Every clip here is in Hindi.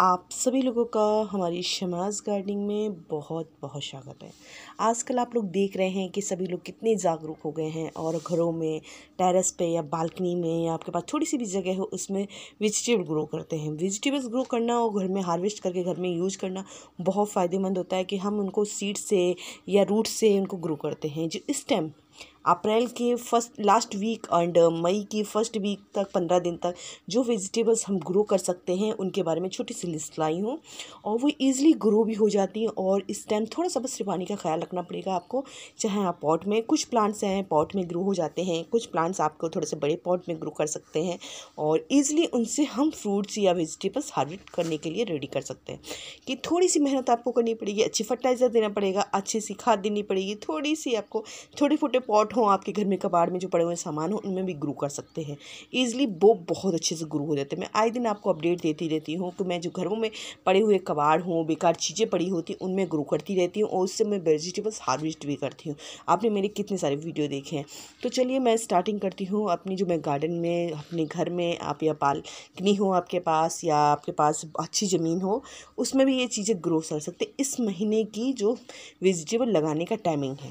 आप सभी लोगों का हमारी शमाज गार्डनिंग में बहुत बहुत स्वागत है आजकल आप लोग देख रहे हैं कि सभी लोग कितने जागरूक हो गए हैं और घरों में टेरेस पे या बालकनी में या आपके पास थोड़ी सी भी जगह हो उसमें वेजिटेबल ग्रो करते हैं वेजिटेबल्स ग्रो करना और घर में हार्वेस्ट करके घर में यूज करना बहुत फ़ायदेमंद होता है कि हम उनको सीड से या रूट से उनको ग्रो करते हैं जो इस टाइम अप्रैल के फर्स्ट लास्ट वीक एंड मई की फर्स्ट वीक तक पंद्रह दिन तक जो वेजिटेबल्स हम ग्रो कर सकते हैं उनके बारे में छोटी सी लिस्ट लाई हूँ और वो ईज़िली ग्रो भी हो जाती हैं और इस टाइम थोड़ा सा बस पानी का ख्याल रखना पड़ेगा आपको चाहे आप पॉट में कुछ प्लांट्स हैं पॉट में ग्रो हो जाते हैं कुछ प्लांट्स आपको थोड़े से बड़े पॉट में ग्रो कर सकते हैं और ईज़िली उनसे हम फ्रूट्स या वेजिटेबल्स हार्वेस्ट करने के लिए रेडी कर सकते हैं कि थोड़ी सी मेहनत आपको करनी पड़ेगी अच्छी फर्टिलाइजर देना पड़ेगा अच्छी सी खाद देनी पड़ेगी थोड़ी सी आपको छोटे फोटे पॉट हों आपके घर में कबाड़ में जो पड़े हुए सामान हों उनमें भी ग्रो कर सकते हैं ईजिली वो बहुत अच्छे से ग्रो हो जाते हैं मैं आए दिन आपको अपडेट देती रहती हूँ कि मैं जो घरों में पड़े हुए कबाड़ हों बेकार चीज़ें पड़ी होती हैं उनमें ग्रो करती रहती हूँ और उससे मैं वेजिटेबल्स हार्वेस्ट भी करती हूँ आपने मेरे कितने सारे वीडियो देखे हैं तो चलिए मैं स्टार्टिंग करती हूँ अपनी जो मैं गार्डन में अपने घर में आप या पालकनी हो आपके पास या आपके पास अच्छी ज़मीन हो उसमें भी ये चीज़ें ग्रो कर सकते इस महीने की जो वेजिटेबल लगाने का टाइमिंग है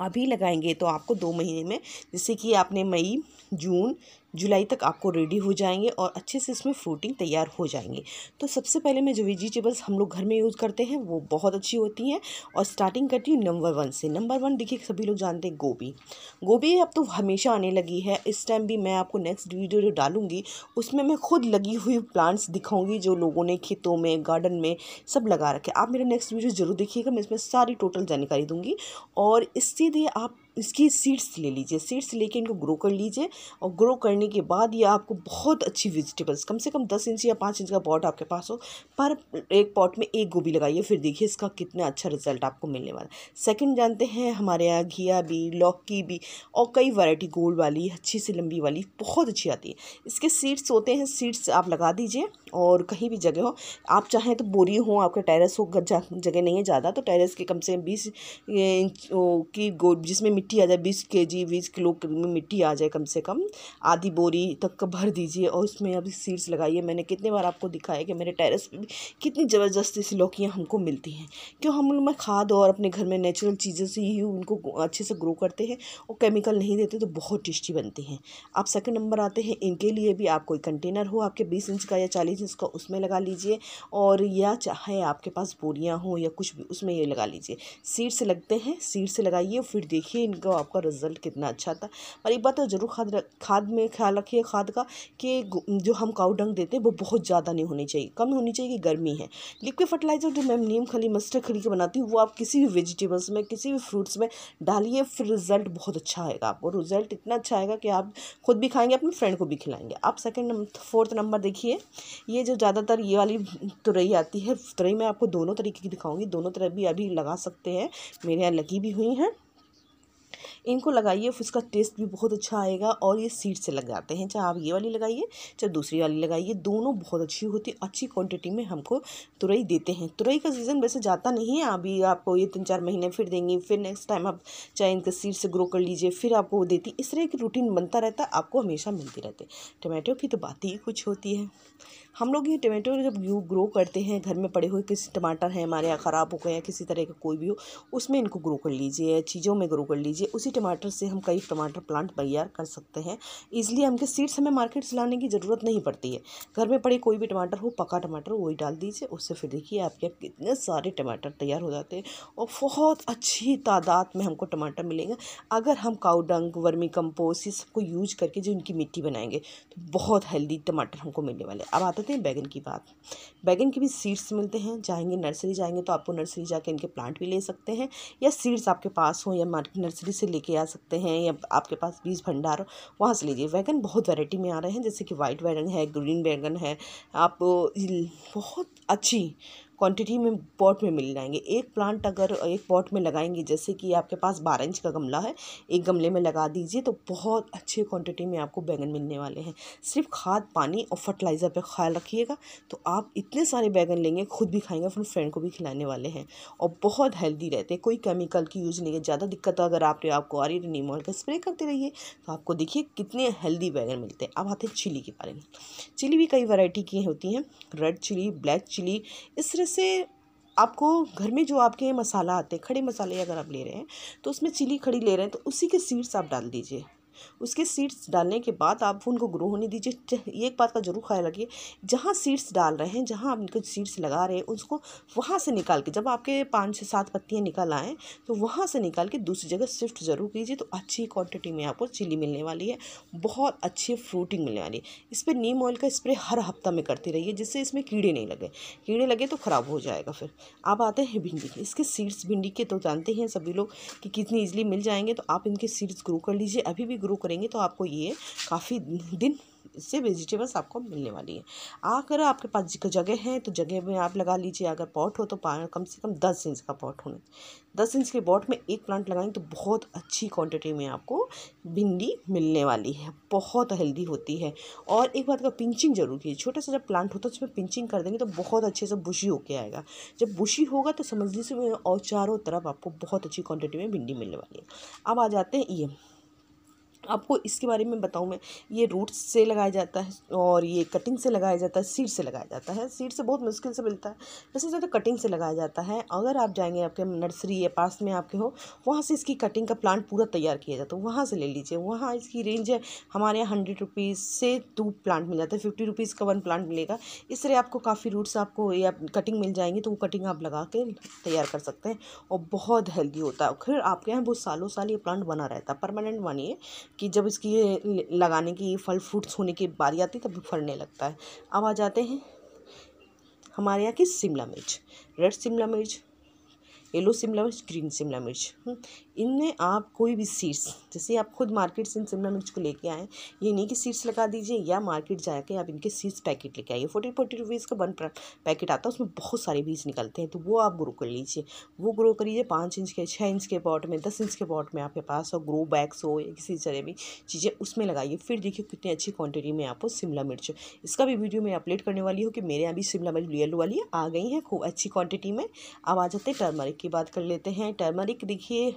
अभी लगाएंगे तो आपको दो महीने में जैसे कि आपने मई जून जुलाई तक आपको रेडी हो जाएंगे और अच्छे से इसमें फ्रूटिंग तैयार हो जाएंगे तो सबसे पहले मैं जो वेजिटेबल्स हम लोग घर में यूज़ करते हैं वो बहुत अच्छी होती हैं और स्टार्टिंग करती हूँ नंबर वन से नंबर वन देखिए सभी लोग जानते हैं गोभी गोभी अब तो हमेशा आने लगी है इस टाइम भी मैं आपको नेक्स्ट वीडियो जो डालूँगी उसमें मैं खुद लगी हुई प्लांट्स दिखाऊँगी जो लोगों ने खेतों में गार्डन में सब लगा रखे आप मेरा नेक्स्ट वीडियो ज़रूर देखिएगा मैं इसमें सारी टोटल जानकारी दूँगी और इससे आप इसकी सीड्स ले लीजिए सीड्स लेके इनको ग्रो कर लीजिए और ग्रो करने के बाद ये आपको बहुत अच्छी वेजिटेबल्स कम से कम दस इंच या पाँच इंच का पॉट आपके पास हो पर एक पॉट में एक गोभी लगाइए फिर देखिए इसका कितना अच्छा रिजल्ट आपको मिलने वाला सेकंड जानते हैं हमारे यहाँ घिया भी लौकी भी और कई वैरायटी गोल वाली अच्छी से लंबी वाली बहुत अच्छी आती है इसके सीड्स होते हैं सीड्स आप लगा दीजिए और कहीं भी जगह हो आप चाहें तो बोरी हो आपके टेरेस हो जगह नहीं है ज़्यादा तो टेरेस के कम से कम बीस इंच की गो जिसमें मिट्टी आ जाए बीस के जी बीस किलो में मिट्टी आ जाए कम से कम आधी बोरी तक का भर दीजिए और उसमें अभी सीड्स लगाइए मैंने कितने बार आपको दिखाया कि मेरे टेरेस पर भी कितनी ज़बरदस्ती सी लौकियाँ हमको मिलती हैं क्यों हम उनमें खाद और अपने घर में नेचुरल चीज़ों से ही उनको अच्छे से ग्रो करते हैं और केमिकल नहीं देते तो बहुत टेस्टी बनती हैं आप सेकेंड नंबर आते हैं इनके लिए भी आप कोई कंटेनर हो आपके बीस इंच का या चालीस जिसका उसमें लगा लीजिए और या चाहे आपके पास बोरियाँ हो या कुछ भी उसमें ये लगा लीजिए सीड से लगते हैं सीड से लगाइए फिर देखिए इनका आपका रिजल्ट कितना अच्छा था पर एक बात ज़रूर खाद खाद में ख्याल रखिए खाद का कि जो हम काउडंग देते हैं वो बहुत ज़्यादा नहीं होनी चाहिए कम होनी चाहिए कि गर्मी है लिक्विड फर्टिलाइज़र जो मैम नीम खली मस्टर खली के बनाती हूँ वो आप किसी भी वेजिटेबल्स में किसी भी फ्रूट्स में डालिए फिर रिजल्ट बहुत अच्छा आएगा आपको रिजल्ट इतना अच्छा आएगा कि आप खुद भी खाएंगे अपने फ्रेंड को भी खिलाएंगे आप सेकेंड फोर्थ नंबर देखिए ये जो ज़्यादातर ये वाली तुरई आती है तुरई मैं आपको दोनों तरीके की दिखाऊंगी दोनों तरह भी अभी लगा सकते हैं मेरे यहाँ लगी भी हुई हैं इनको लगाइए फिर इसका टेस्ट भी बहुत अच्छा आएगा और ये सीड से लग जाते हैं चाहे आप ये वाली लगाइए चाहे दूसरी वाली लगाइए दोनों बहुत अच्छी होती है अच्छी क्वांटिटी में हमको तुरई देते हैं तुरई का सीज़न वैसे जाता नहीं है अभी आपको ये तीन चार महीने फिर देंगी फिर नेक्स्ट टाइम आप चाहे इनके सीड से ग्रो कर लीजिए फिर आपको वो देती इस तरह की रूटीन बनता रहता आपको हमेशा मिलती रहती टमाटो की तो बात ही कुछ होती है हम लोग ये टमाटो जब ग्रो करते हैं घर में पड़े हुए किसी टमाटर हैं हमारे यहाँ ख़राब हो गए हैं किसी तरह का कोई भी हो उसमें इनको ग्रो कर लीजिए चीज़ों में ग्रो कर लीजिए उसी टमाटर से हम कई टमाटर प्लांट तैयार कर सकते हैं इसलिए हमके सीड्स हमें मार्केट से लाने की ज़रूरत नहीं पड़ती है घर में पड़े कोई भी टमाटर हो पका टमाटर वही डाल दीजिए उससे फिर देखिए आपके यहाँ कितने सारे टमाटर तैयार हो जाते हैं और बहुत अच्छी तादाद में हमको टमाटर मिलेंगे अगर हम काउडंग वर्मी कंपोस्ट ये सबको यूज करके जो इनकी मिट्टी बनाएंगे तो बहुत हेल्दी टमाटर हमको मिलने वाले अब आते करते हैं बैगन की बात बैगन के भी सीड्स मिलते हैं जाएंगे नर्सरी जाएंगे तो आपको नर्सरी जाके इनके प्लांट भी ले सकते हैं या सीड्स आपके पास हो या मार्केट नर्सरी से लेके आ सकते हैं या आपके पास बीज भंडार हो वहाँ से लीजिए बैगन बहुत वैरायटी में आ रहे हैं जैसे कि वाइट बैगन है ग्रीन बैगन है आप बहुत अच्छी क्वांटिटी में पॉट में मिल जाएंगे एक प्लांट अगर एक पॉट में लगाएंगे जैसे कि आपके पास बारह इंच का गमला है एक गमले में लगा दीजिए तो बहुत अच्छे क्वांटिटी में आपको बैगन मिलने वाले हैं सिर्फ खाद पानी और फर्टिलाइज़र पर ख्याल रखिएगा तो आप इतने सारे बैगन लेंगे खुद भी खाएंगे अपने फ्रेंड को भी खिलाने वाले हैं और बहुत हेल्दी रहते हैं कोई केमिकल की यूज़ नहीं है ज़्यादा दिक्कत अगर आपने आपको आ रही है नीम तो का स्प्रे करते रहिए तो आपको देखिए कितने हेल्दी बैगन मिलते हैं अब आते हैं चिली के बारे में चिली भी कई वैरायटी की होती हैं रेड चिली ब्लैक चिली इस तरह जैसे आपको घर में जो आपके मसाला आते हैं खड़े मसाले अगर आप ले रहे हैं तो उसमें चिली खड़ी ले रहे हैं तो उसी के सीड्स आप डाल दीजिए उसके सीड्स डालने के बाद आप उनको ग्रो होने दीजिए एक बात का जरूर ख्याल रखिए जहाँ सीड्स डाल रहे हैं जहाँ आप उनके सीड्स लगा रहे हैं उसको वहाँ से निकाल के जब आपके पाँच से सात पत्तियाँ निकल आएँ तो वहाँ से निकाल के दूसरी जगह शिफ्ट ज़रूर कीजिए तो अच्छी क्वान्टिटी में आपको चिली मिलने वाली है बहुत अच्छी फ्रूटिंग मिलने वाली है इस पर नीम ऑयल का स्प्रे हर हफ्ता में करती रहिए जिससे इसमें कीड़े नहीं लगे कीड़े लगे तो ख़राब हो जाएगा फिर आप आते हैं भिंडी इसके सीड्स भिंडी के तो जानते हैं सभी लोग कि कितनी ईजिली मिल जाएंगे तो आप इनके सीड्स ग्रो कर लीजिए अभी भी ग्रो करेंगे तो आपको ये काफ़ी दिन इससे वेजिटेबल्स आपको मिलने वाली है अगर आपके पास जगह है तो जगह में आप लगा लीजिए अगर पॉट हो तो कम से कम दस इंच का पॉट होना दस इंच के पॉट में एक प्लांट लगाएंगे तो बहुत अच्छी क्वांटिटी में आपको भिंडी मिलने वाली है बहुत हेल्दी होती है और एक बात का पिंचिंग जरूर कीजिए छोटा सा जब प्लांट होता है तो उसमें पिंचिंग कर देंगे तो बहुत अच्छे से बुशी होके आएगा जब बुशी होगा तो समझ लीजिए और चारों तरफ आपको बहुत अच्छी क्वान्टिटी में भिंडी मिलने वाली है अब आ जाते हैं ये आपको इसके बारे में बताऊँ मैं ये रूट्स से लगाया जाता है और ये कटिंग से लगाया जाता है सीड से लगाया जाता है सीड से बहुत मुश्किल से मिलता है वैसे ज़्यादा कटिंग से लगाया जाता है अगर आप जाएंगे आपके नर्सरी या पास में आपके हो वहाँ से इसकी कटिंग का प्लांट पूरा तैयार किया जाता है वहाँ से ले लीजिए वहाँ इसकी रेंज है हमारे यहाँ हंड्रेड रुपीज़ से टू प्लांट मिल जाता है फिफ्टी रुपीज़ का वन प्लांट मिलेगा इस तरह आपको काफ़ी रूट्स आपको या कटिंग मिल जाएंगी तो वो कटिंग आप लगा के तैयार कर सकते हैं और बहुत हेल्दी होता है फिर आपके यहाँ बहुत सालों साल ये प्लांट बना रहता है परमानेंट बनिए कि जब इसकी ये लगाने की फल फ्रूट्स होने की बारी आती है तब फलने लगता है अब आ जाते हैं हमारे यहाँ की शिमला मिर्च रेड शिमला मिर्च येलो शिमला मिर्च ग्रीन शिमला मिर्च हम्म, इनमें आप कोई भी सीड्स जैसे आप खुद मार्केट से इन शिमला मिर्च को लेके आएँ ये नहीं कि सीड्स लगा दीजिए या मार्केट जाकर आप इनके सीड्स पैकेट लेके आइए फोर्टी फोर्टी रुपीज़ का वन पैकेट आता है उसमें बहुत सारे बीज निकलते हैं तो वो आप ग्रो कर लीजिए वो ग्रो कर लीजिए पाँच इंच के छः इंच के पॉट में दस इंच के पॉट में आपके पास हो ग्रो बैग्स हो या किसी तरह भी चीज़ें उसमें लगाइए फिर देखिए कितनी अच्छी क्वान्टिटी में आपको शिमला मिर्च इसका भी वीडियो मैं अपलोड करने वाली हूँ कि मेरे यहाँ भी शिमला मिर्च लियल वाली आ गई हैं खूब अच्छी क्वान्टिटी में अब आ जाते हैं टर्मरिक की बात कर लेते हैं टर्मरिक देखिए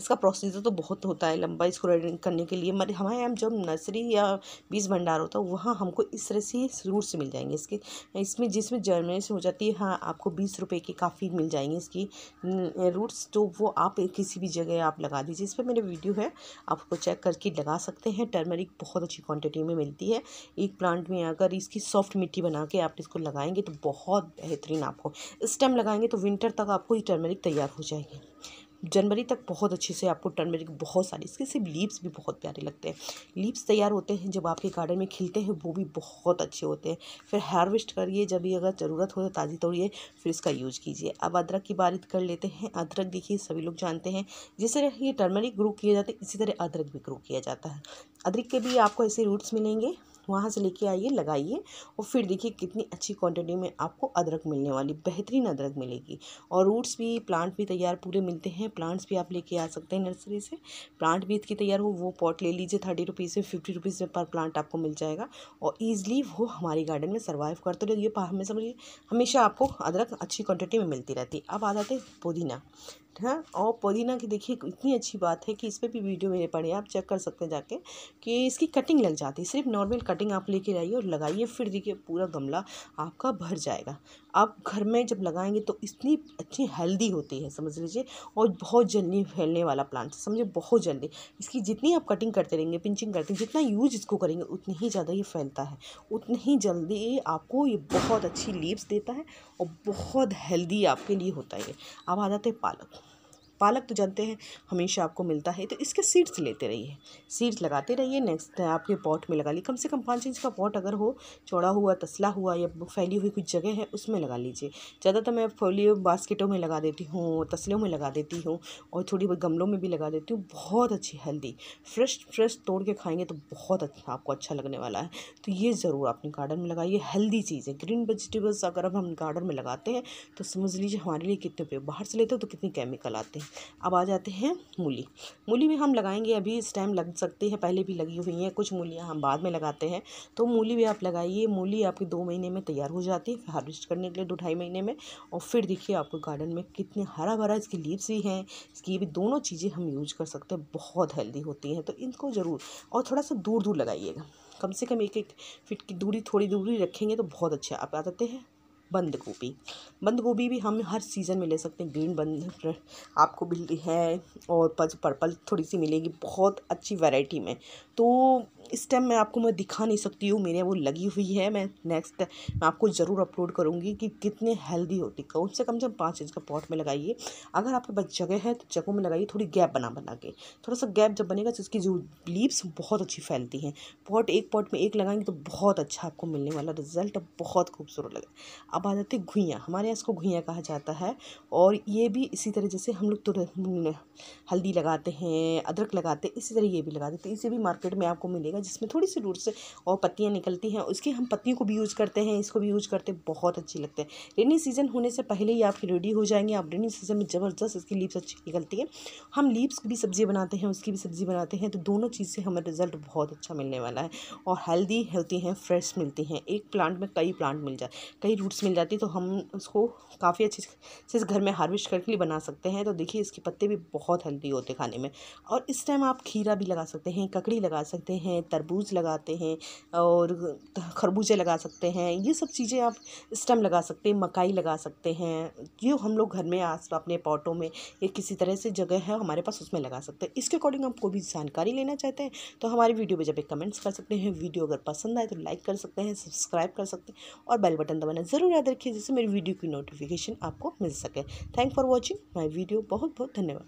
इसका प्रोसीजर तो बहुत होता है लंबा इसको रेडिंग करने के लिए मेरे हमारे यहाँ जब नर्सरी या बीज भंडार होता है वहाँ हमको इस तरह से रूट्स मिल जाएंगे इसके इसमें जिसमें से हो जाती है हाँ आपको बीस रुपये की काफ़ी मिल जाएंगी इसकी रूट्स तो वो आप किसी भी जगह आप लगा दीजिए इस पर मेरे वीडियो है आपको चेक करके लगा सकते हैं टर्मरिक बहुत अच्छी क्वान्टिटी में मिलती है एक प्लांट में अगर इसकी सॉफ्ट मिट्टी बना के आप इसको लगाएंगे तो बहुत बेहतरीन आपको इस टाइम लगाएंगे तो विंटर तक आपको ये टर्मरिक तैयार हो जाएगी जनवरी तक बहुत अच्छे से आपको टर्मेरिक बहुत सारी इसके सिर्फ लीव्स भी बहुत प्यारे लगते हैं लीव्स तैयार होते हैं जब आपके गार्डन में खिलते हैं वो भी बहुत अच्छे होते हैं फिर हार्वेस्ट करिए जब भी अगर ज़रूरत हो तो ताज़ी तोड़िए फिर इसका यूज कीजिए अब अदरक की बारिश कर लेते हैं अदरक देखिए सभी लोग जानते हैं जिस तरह ये टर्मरिक ग्रो किया जाता है इसी तरह अदरक भी ग्रो किया जाता है अदरक के भी आपको ऐसे रूट्स मिलेंगे वहाँ से लेके आइए लगाइए और फिर देखिए कितनी अच्छी क्वांटिटी में आपको अदरक मिलने वाली बेहतरीन अदरक मिलेगी और रूट्स भी प्लांट भी तैयार पूरे मिलते हैं प्लांट्स भी आप लेके आ सकते हैं नर्सरी से प्लांट भी इसकी तैयार हो वो पॉट ले लीजिए थर्टी रुपीज़ में फिफ्टी रुपीज़ में पर प्लांट आपको मिल जाएगा और ईजिली वो हमारे गार्डन में सर्वाइव करते रहिए हमें समझिए हमेशा आपको अदरक अच्छी क्वान्टिटी में मिलती रहती है अब आ जाते हैं पुदीना हाँ और पुदीना की देखिए इतनी अच्छी बात है कि इस पर भी वीडियो मेरे पड़े हैं आप चेक कर सकते हैं जाके कि इसकी कटिंग लग जाती है सिर्फ नॉर्मल कटिंग आप लेके आइए और लगाइए फिर देखिए पूरा गमला आपका भर जाएगा आप घर में जब लगाएंगे तो इतनी अच्छी हेल्दी होती है समझ लीजिए और बहुत जल्दी फैलने वाला प्लांट समझिए बहुत जल्दी इसकी जितनी आप कटिंग करते रहेंगे पिंचिंग करते जितना यूज इसको करेंगे उतनी ही ज़्यादा ये फैलता है उतनी ही जल्दी आपको ये बहुत अच्छी लीव्स देता है और बहुत हेल्दी आपके लिए होता है ये अब आ जाते हैं पालक पालक तो जानते हैं हमेशा आपको मिलता है तो इसके सीड्स लेते रहिए सीड्स लगाते रहिए नेक्स्ट आपके पॉट में लगा लीजिए कम से कम पाँच इंच का पॉट अगर हो चौड़ा हुआ तसला हुआ या फैली हुई कुछ जगह है उसमें लगा लीजिए ज़्यादातर मैं फोलियो बास्केटों में लगा देती हूँ तसलों में लगा देती हूँ और थोड़ी बहुत गमलों में भी लगा देती हूँ बहुत अच्छी हेल्दी फ्रेश फ्रेश तोड़ के खाएंगे तो बहुत अच्छा आपको अच्छा लगने वाला है तो ये ज़रूर आपने गार्डन में लगाइए हेल्दी चीज़ें ग्रीन वेजिटेबल्स अगर हम गार्डन में लगाते हैं तो समझ लीजिए हमारे लिए कितने पे बाहर से लेते हो तो कितने केमिकल आते हैं अब आ जाते हैं मूली मूली भी हम लगाएंगे अभी इस टाइम लग सकती है पहले भी लगी हुई हैं कुछ मूलियाँ हम बाद में लगाते हैं तो मूली भी आप लगाइए मूली आपकी दो महीने में तैयार हो जाती है हार्वेस्ट करने के लिए दो ढाई महीने में और फिर देखिए आपको गार्डन में कितने हरा भरा इसकी लीव्स भी हैं इसकी भी दोनों चीज़ें हम यूज कर सकते हैं बहुत हेल्दी होती हैं तो इनको ज़रूर और थोड़ा सा दूर दूर लगाइएगा कम से कम एक एक फिट की दूरी थोड़ी दूरी रखेंगे तो बहुत अच्छा आप आ जाते हैं बंद गोभी बंद गोभी भी हम हर सीज़न में ले सकते हैं ग्रीन बंद आपको मिलती है और पर्पल थोड़ी सी मिलेगी बहुत अच्छी वैरायटी में तो इस टाइम मैं आपको मैं दिखा नहीं सकती हूँ मेरे वो लगी हुई है मैं नेक्स्ट मैं आपको ज़रूर अपलोड करूँगी कि कितने हेल्दी होती कौन से कम से कम पाँच इंच का पॉट में लगाइए अगर आपके पास जगह है तो जगहों में लगाइए थोड़ी गैप बना बना के थोड़ा सा गैप जब बनेगा तो उसकी जो लीव्स बहुत अच्छी फैलती हैं पॉट एक पॉट में एक लगाएंगे तो बहुत अच्छा आपको मिलने वाला रिजल्ट बहुत खूबसूरत लगे अब आ जाते हैं घुइयाँ हमारे यहाँ इसको घुइयाँ कहा जाता है और ये भी इसी तरह जैसे हम लोग तुरंत तो हम्म, हल्दी लगाते हैं अदरक लगाते हैं इसी तरह ये भी लगाते हैं तो इसे भी मार्केट में आपको मिलेगा होगा जिसमें थोड़ी सी रूट्स और पत्तियाँ निकलती हैं उसकी हम पत्तियों को भी यूज़ करते हैं इसको भी यूज़ करते हैं बहुत अच्छी लगते हैं रेनी सीजन होने से पहले ही आपकी रेडी हो जाएंगे आप रेनी सीजन में ज़बरदस्त इसकी लीव्स अच्छी निकलती हैं हम लीव्स की भी सब्ज़ी बनाते हैं उसकी भी सब्ज़ी बनाते हैं तो दोनों चीज़ से हमें रिजल्ट बहुत अच्छा मिलने वाला है और हेल्दी हेल्थी हैं फ्रेश मिलती हैं एक प्लांट में कई प्लांट मिल जाए कई रूट्स मिल जाती तो हम उसको काफ़ी अच्छे से इस घर में हार्वेस्ट करके लिए बना सकते हैं तो देखिए इसके पत्ते भी बहुत हेल्दी होते खाने में और इस टाइम आप खीरा भी लगा सकते हैं ककड़ी लगा सकते हैं तरबूज लगाते हैं और खरबूजे लगा सकते हैं ये सब चीज़ें आप स्टम लगा सकते हैं मकाई लगा सकते हैं ये हम लोग घर में आस अपने पॉटों में या किसी तरह से जगह है हमारे पास उसमें लगा सकते हैं इसके अकॉर्डिंग आप कोई भी जानकारी लेना चाहते हैं तो हमारी वीडियो पर जब कमेंट्स कर सकते हैं वीडियो अगर पसंद आए तो लाइक कर सकते हैं सब्सक्राइब कर सकते हैं और बेल बटन दबाना ज़रूर याद रखिए जिससे मेरी वीडियो की नोटिफिकेशन आपको मिल सके thank for watching my video बहुत बहुत धन्यवाद